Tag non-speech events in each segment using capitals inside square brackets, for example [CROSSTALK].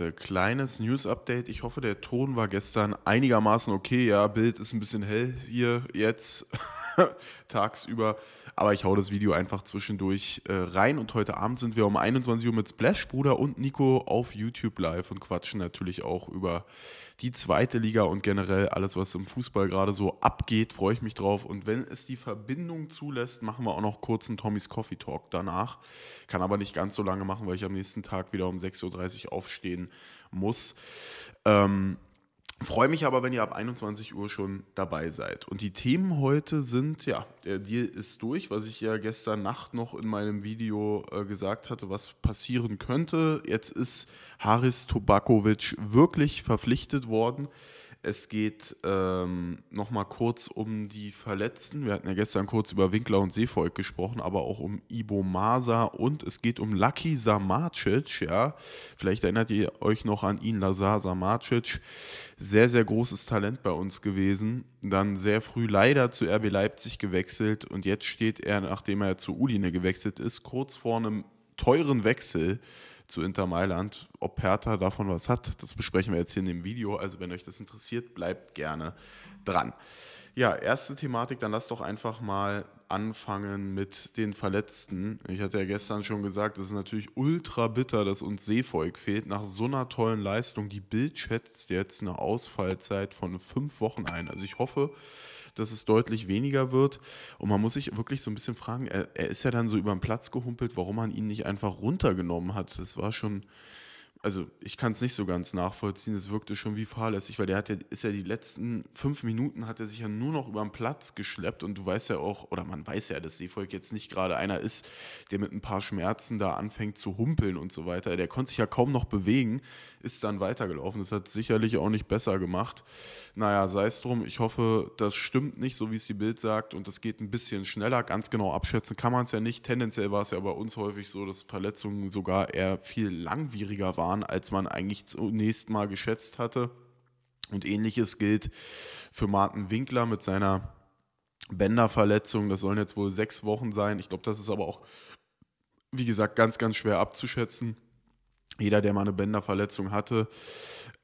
Leute. Kleines News-Update. Ich hoffe, der Ton war gestern einigermaßen okay. Ja, Bild ist ein bisschen hell hier jetzt. [LAUGHS] [LAUGHS] tagsüber. Aber ich hau das Video einfach zwischendurch äh, rein und heute Abend sind wir um 21 Uhr mit Splash Bruder und Nico auf YouTube live und quatschen natürlich auch über die zweite Liga und generell alles, was im Fußball gerade so abgeht. Freue ich mich drauf. Und wenn es die Verbindung zulässt, machen wir auch noch kurzen Tommys Coffee Talk danach. Kann aber nicht ganz so lange machen, weil ich am nächsten Tag wieder um 6.30 Uhr aufstehen muss. Ähm, Freue mich aber, wenn ihr ab 21 Uhr schon dabei seid. Und die Themen heute sind, ja, der Deal ist durch, was ich ja gestern Nacht noch in meinem Video äh, gesagt hatte, was passieren könnte. Jetzt ist Haris Tobakovic wirklich verpflichtet worden. Es geht ähm, nochmal kurz um die Verletzten. Wir hatten ja gestern kurz über Winkler und Seevolk gesprochen, aber auch um Ibo Masa und es geht um Lucky Samacic. Ja, vielleicht erinnert ihr euch noch an ihn, Lazar Samacic. Sehr, sehr großes Talent bei uns gewesen. Dann sehr früh leider zu RB Leipzig gewechselt und jetzt steht er, nachdem er zu Udine gewechselt ist, kurz vor einem teuren Wechsel zu Inter Mailand. Ob Hertha davon was hat, das besprechen wir jetzt hier in dem Video. Also wenn euch das interessiert, bleibt gerne dran. Ja, erste Thematik, dann lass doch einfach mal anfangen mit den Verletzten. Ich hatte ja gestern schon gesagt, es ist natürlich ultra bitter, dass uns Seevolk fehlt. Nach so einer tollen Leistung, die Bild schätzt jetzt eine Ausfallzeit von fünf Wochen ein. Also ich hoffe, dass es deutlich weniger wird. Und man muss sich wirklich so ein bisschen fragen, er, er ist ja dann so über den Platz gehumpelt, warum man ihn nicht einfach runtergenommen hat. Das war schon also ich kann es nicht so ganz nachvollziehen, es wirkte schon wie fahrlässig, weil der hat ja, ist ja die letzten fünf Minuten hat er sich ja nur noch über den Platz geschleppt und du weißt ja auch, oder man weiß ja, dass Seevolk jetzt nicht gerade einer ist, der mit ein paar Schmerzen da anfängt zu humpeln und so weiter. Der konnte sich ja kaum noch bewegen ist dann weitergelaufen. Das hat sicherlich auch nicht besser gemacht. Naja, sei es drum, ich hoffe, das stimmt nicht, so wie es die Bild sagt, und das geht ein bisschen schneller. Ganz genau abschätzen kann man es ja nicht. Tendenziell war es ja bei uns häufig so, dass Verletzungen sogar eher viel langwieriger waren, als man eigentlich zunächst mal geschätzt hatte. Und ähnliches gilt für Martin Winkler mit seiner Bänderverletzung. Das sollen jetzt wohl sechs Wochen sein. Ich glaube, das ist aber auch, wie gesagt, ganz, ganz schwer abzuschätzen. Jeder, der mal eine Bänderverletzung hatte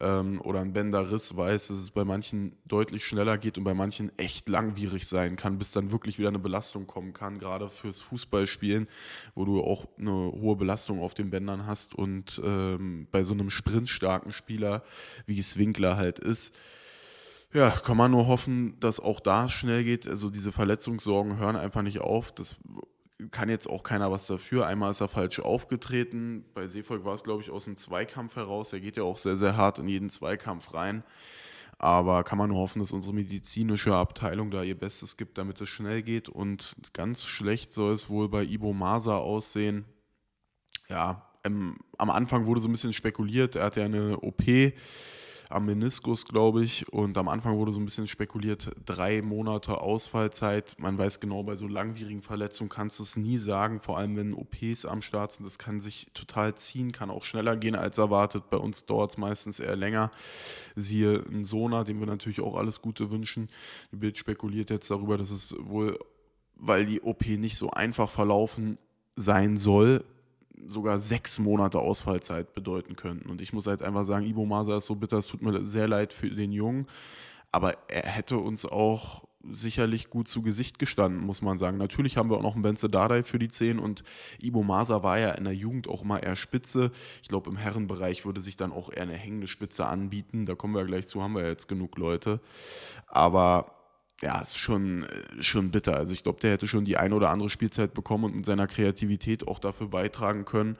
ähm, oder einen Bänderriss, weiß, dass es bei manchen deutlich schneller geht und bei manchen echt langwierig sein kann, bis dann wirklich wieder eine Belastung kommen kann, gerade fürs Fußballspielen, wo du auch eine hohe Belastung auf den Bändern hast und ähm, bei so einem sprintstarken Spieler, wie es Winkler halt ist, ja, kann man nur hoffen, dass auch da schnell geht. Also diese Verletzungssorgen hören einfach nicht auf. Das kann jetzt auch keiner was dafür. Einmal ist er falsch aufgetreten. Bei Seevolk war es, glaube ich, aus dem Zweikampf heraus. Er geht ja auch sehr, sehr hart in jeden Zweikampf rein. Aber kann man nur hoffen, dass unsere medizinische Abteilung da ihr Bestes gibt, damit es schnell geht. Und ganz schlecht soll es wohl bei Ibo Masa aussehen. Ja, ähm, am Anfang wurde so ein bisschen spekuliert. Er hat ja eine OP am Meniskus, glaube ich. Und am Anfang wurde so ein bisschen spekuliert, drei Monate Ausfallzeit. Man weiß genau, bei so langwierigen Verletzungen kannst du es nie sagen, vor allem wenn OPs am Start sind. Das kann sich total ziehen, kann auch schneller gehen als erwartet. Bei uns dauert es meistens eher länger. Siehe ein Sona, dem wir natürlich auch alles Gute wünschen. Die Bild spekuliert jetzt darüber, dass es wohl, weil die OP nicht so einfach verlaufen sein soll, sogar sechs Monate Ausfallzeit bedeuten könnten. Und ich muss halt einfach sagen, Ibo Masa ist so bitter, es tut mir sehr leid für den Jungen. Aber er hätte uns auch sicherlich gut zu Gesicht gestanden, muss man sagen. Natürlich haben wir auch noch einen Benze Dardai für die Zehn und Ibo Masa war ja in der Jugend auch mal eher Spitze. Ich glaube, im Herrenbereich würde sich dann auch eher eine hängende Spitze anbieten. Da kommen wir ja gleich zu, haben wir ja jetzt genug Leute. Aber ja, ist schon, äh, schon bitter. Also ich glaube, der hätte schon die eine oder andere Spielzeit bekommen und mit seiner Kreativität auch dafür beitragen können,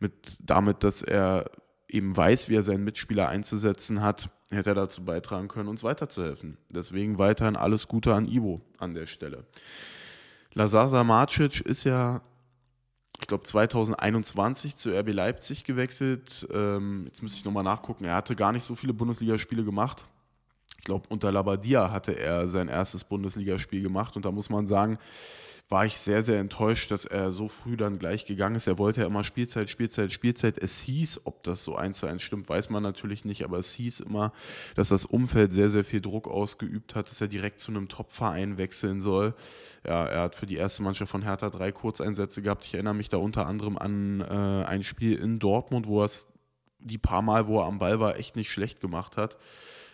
mit, damit, dass er eben weiß, wie er seinen Mitspieler einzusetzen hat, hätte er dazu beitragen können, uns weiterzuhelfen. Deswegen weiterhin alles Gute an Ivo an der Stelle. Lazar Samacic ist ja, ich glaube, 2021 zu RB Leipzig gewechselt. Ähm, jetzt müsste ich nochmal nachgucken. Er hatte gar nicht so viele Bundesligaspiele gemacht glaube, unter Labadia hatte er sein erstes Bundesligaspiel gemacht. Und da muss man sagen, war ich sehr, sehr enttäuscht, dass er so früh dann gleich gegangen ist. Er wollte ja immer Spielzeit, Spielzeit, Spielzeit. Es hieß, ob das so eins zu eins stimmt, weiß man natürlich nicht, aber es hieß immer, dass das Umfeld sehr, sehr viel Druck ausgeübt hat, dass er direkt zu einem Top-Verein wechseln soll. Ja, er hat für die erste Mannschaft von Hertha drei Kurzeinsätze gehabt. Ich erinnere mich da unter anderem an äh, ein Spiel in Dortmund, wo er es die paar Mal, wo er am Ball war, echt nicht schlecht gemacht hat.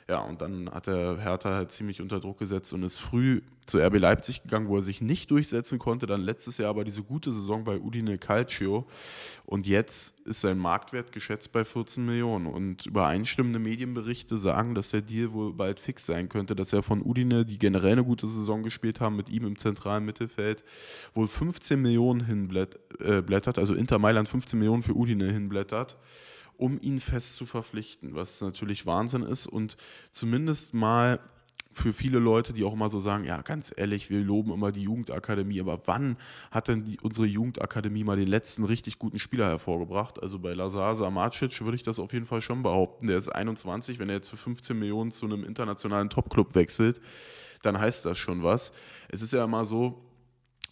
Ja, und dann hat er Hertha halt ziemlich unter Druck gesetzt und ist früh zu RB Leipzig gegangen, wo er sich nicht durchsetzen konnte. Dann letztes Jahr aber diese gute Saison bei Udine Calcio. Und jetzt ist sein Marktwert geschätzt bei 14 Millionen. Und übereinstimmende Medienberichte sagen, dass der Deal wohl bald fix sein könnte, dass er von Udine, die generell eine gute Saison gespielt haben, mit ihm im zentralen Mittelfeld wohl 15 Millionen hinblättert, äh, also Inter Mailand 15 Millionen für Udine hinblättert um ihn fest zu verpflichten, was natürlich Wahnsinn ist und zumindest mal für viele Leute, die auch immer so sagen, ja, ganz ehrlich, wir loben immer die Jugendakademie, aber wann hat denn die, unsere Jugendakademie mal den letzten richtig guten Spieler hervorgebracht? Also bei Lazar Samacic würde ich das auf jeden Fall schon behaupten. Der ist 21, wenn er jetzt für 15 Millionen zu einem internationalen Topclub wechselt, dann heißt das schon was. Es ist ja immer so,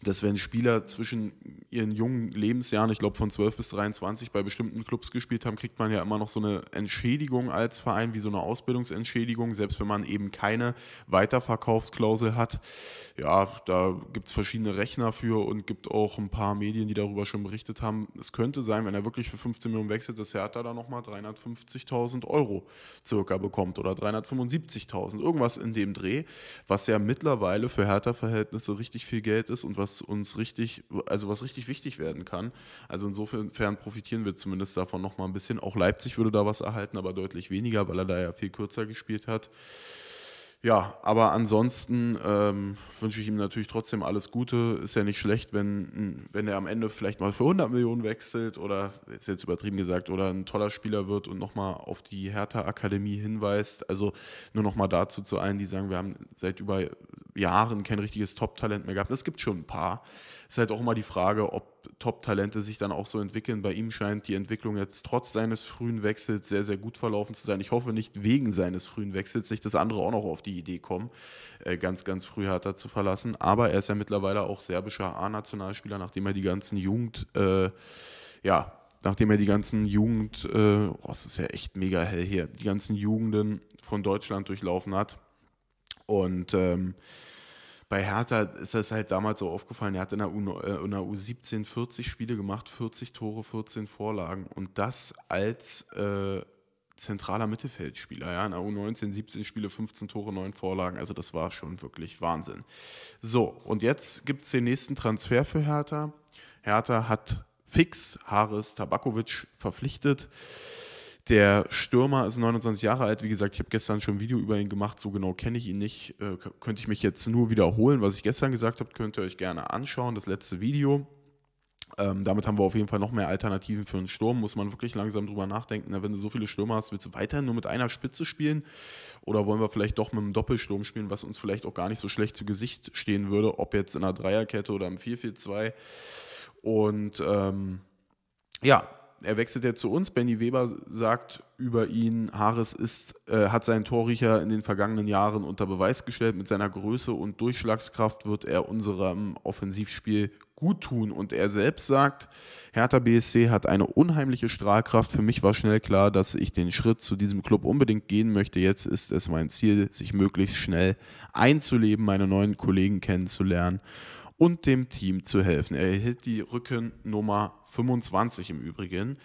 dass wenn Spieler zwischen ihren jungen Lebensjahren, ich glaube von 12 bis 23, bei bestimmten Clubs gespielt haben, kriegt man ja immer noch so eine Entschädigung als Verein, wie so eine Ausbildungsentschädigung, selbst wenn man eben keine Weiterverkaufsklausel hat. Ja, da gibt es verschiedene Rechner für und gibt auch ein paar Medien, die darüber schon berichtet haben. Es könnte sein, wenn er wirklich für 15 Millionen wechselt, dass Hertha da nochmal 350.000 Euro circa bekommt oder 375.000, irgendwas in dem Dreh, was ja mittlerweile für Hertha-Verhältnisse richtig viel Geld ist und was was uns richtig, also was richtig wichtig werden kann. Also insofern profitieren wir zumindest davon nochmal ein bisschen. Auch Leipzig würde da was erhalten, aber deutlich weniger, weil er da ja viel kürzer gespielt hat. Ja, aber ansonsten ähm, wünsche ich ihm natürlich trotzdem alles Gute. Ist ja nicht schlecht, wenn, wenn er am Ende vielleicht mal für 100 Millionen wechselt oder, jetzt, jetzt übertrieben gesagt, oder ein toller Spieler wird und nochmal auf die Hertha-Akademie hinweist. Also nur nochmal dazu zu allen, die sagen, wir haben seit über Jahren kein richtiges Top-Talent mehr gehabt. Es gibt schon ein paar. Ist halt auch immer die Frage, ob Top-Talente sich dann auch so entwickeln. Bei ihm scheint die Entwicklung jetzt trotz seines frühen Wechsels sehr, sehr gut verlaufen zu sein. Ich hoffe nicht wegen seines frühen Wechsels, nicht, dass andere auch noch auf die Idee kommen, äh, ganz, ganz früh Hertha zu verlassen. Aber er ist ja mittlerweile auch serbischer A-Nationalspieler, nachdem er die ganzen Jugend, äh, ja, nachdem er die ganzen Jugend, äh, oh, es ist ja echt mega hell hier, die ganzen Jugenden von Deutschland durchlaufen hat. Und ähm, bei Hertha ist das halt damals so aufgefallen, er hat in der, U, äh, in der U17 40 Spiele gemacht, 40 Tore, 14 Vorlagen und das als äh, zentraler Mittelfeldspieler. Ja? In der U19 17 Spiele, 15 Tore, 9 Vorlagen. Also das war schon wirklich Wahnsinn. So, und jetzt gibt es den nächsten Transfer für Hertha. Hertha hat fix Haris Tabakovic verpflichtet. Der Stürmer ist 29 Jahre alt. Wie gesagt, ich habe gestern schon ein Video über ihn gemacht. So genau kenne ich ihn nicht. Äh, könnte ich mich jetzt nur wiederholen. Was ich gestern gesagt habe, könnt ihr euch gerne anschauen. Das letzte Video. Ähm, damit haben wir auf jeden Fall noch mehr Alternativen für einen Sturm. Muss man wirklich langsam drüber nachdenken. Na, ne? wenn du so viele Stürmer hast, willst du weiterhin nur mit einer Spitze spielen? Oder wollen wir vielleicht doch mit einem Doppelsturm spielen, was uns vielleicht auch gar nicht so schlecht zu Gesicht stehen würde, ob jetzt in einer Dreierkette oder im 4-4-2? Und ähm, ja, er wechselt jetzt zu uns. Benny Weber sagt über ihn, Harris ist, äh, hat seinen Torriecher in den vergangenen Jahren unter Beweis gestellt. Mit seiner Größe und Durchschlagskraft wird er unserem Offensivspiel gut tun. Und er selbst sagt, Hertha BSC hat eine unheimliche Strahlkraft. Für mich war schnell klar, dass ich den Schritt zu diesem Club unbedingt gehen möchte. Jetzt ist es mein Ziel, sich möglichst schnell einzuleben, meine neuen Kollegen kennenzulernen und dem Team zu helfen. Er erhielt die Rückennummer 25 im Übrigen.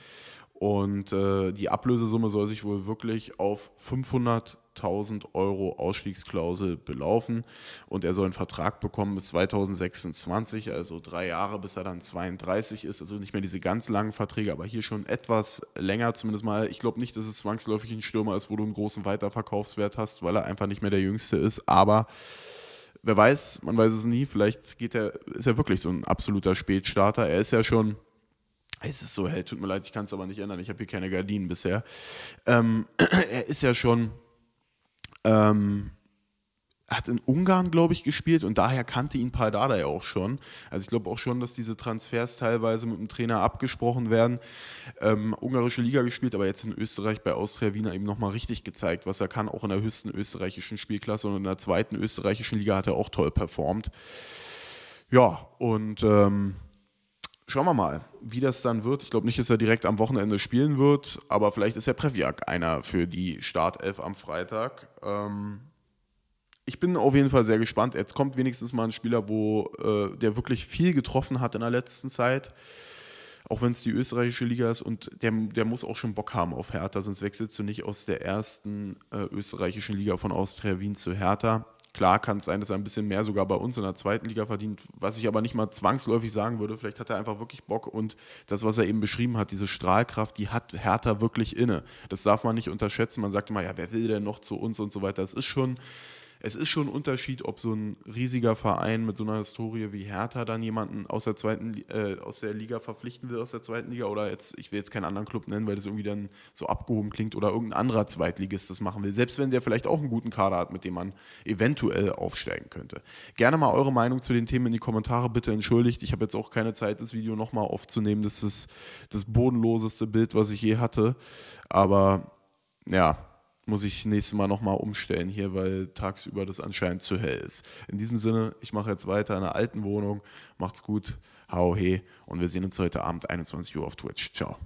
Und äh, die Ablösesumme soll sich wohl wirklich auf 500.000 Euro Ausstiegsklausel belaufen. Und er soll einen Vertrag bekommen bis 2026, also drei Jahre, bis er dann 32 ist. Also nicht mehr diese ganz langen Verträge, aber hier schon etwas länger zumindest mal. Ich glaube nicht, dass es zwangsläufig ein Stürmer ist, wo du einen großen Weiterverkaufswert hast, weil er einfach nicht mehr der Jüngste ist. Aber wer weiß, man weiß es nie, vielleicht geht er, ist er wirklich so ein absoluter Spätstarter. Er ist ja schon, es ist so hell, tut mir leid, ich kann es aber nicht ändern, ich habe hier keine Gardinen bisher. Ähm, [CLEARS THROAT] er ist ja schon ähm, hat in Ungarn, glaube ich, gespielt und daher kannte ihn Paldada ja auch schon. Also ich glaube auch schon, dass diese Transfers teilweise mit dem Trainer abgesprochen werden. Ähm, ungarische Liga gespielt, aber jetzt in Österreich bei Austria Wiener eben nochmal richtig gezeigt, was er kann. Auch in der höchsten österreichischen Spielklasse und in der zweiten österreichischen Liga hat er auch toll performt. Ja, und ähm, schauen wir mal, wie das dann wird. Ich glaube nicht, dass er direkt am Wochenende spielen wird, aber vielleicht ist Herr Previak einer für die Startelf am Freitag. Ähm, ich bin auf jeden Fall sehr gespannt. Jetzt kommt wenigstens mal ein Spieler, wo äh, der wirklich viel getroffen hat in der letzten Zeit. Auch wenn es die österreichische Liga ist und der, der muss auch schon Bock haben auf Hertha, sonst wechselst du nicht aus der ersten äh, österreichischen Liga von Austria Wien zu Hertha. Klar kann es sein, dass er ein bisschen mehr sogar bei uns in der zweiten Liga verdient, was ich aber nicht mal zwangsläufig sagen würde. Vielleicht hat er einfach wirklich Bock und das, was er eben beschrieben hat, diese Strahlkraft, die hat Hertha wirklich inne. Das darf man nicht unterschätzen. Man sagt immer, ja, wer will denn noch zu uns und so weiter. Das ist schon es ist schon ein Unterschied, ob so ein riesiger Verein mit so einer Historie wie Hertha dann jemanden aus der zweiten, äh, aus der Liga verpflichten will, aus der zweiten Liga oder jetzt, ich will jetzt keinen anderen Club nennen, weil das irgendwie dann so abgehoben klingt oder irgendein anderer Zweitligist das machen will, selbst wenn der vielleicht auch einen guten Kader hat, mit dem man eventuell aufsteigen könnte. Gerne mal eure Meinung zu den Themen in die Kommentare, bitte entschuldigt, ich habe jetzt auch keine Zeit, das Video nochmal aufzunehmen, das ist das bodenloseste Bild, was ich je hatte, aber ja, muss ich nächstes Mal nochmal umstellen hier, weil tagsüber das anscheinend zu hell ist. In diesem Sinne, ich mache jetzt weiter in der alten Wohnung. Macht's gut. Hau he. Und wir sehen uns heute Abend 21 Uhr auf Twitch. Ciao.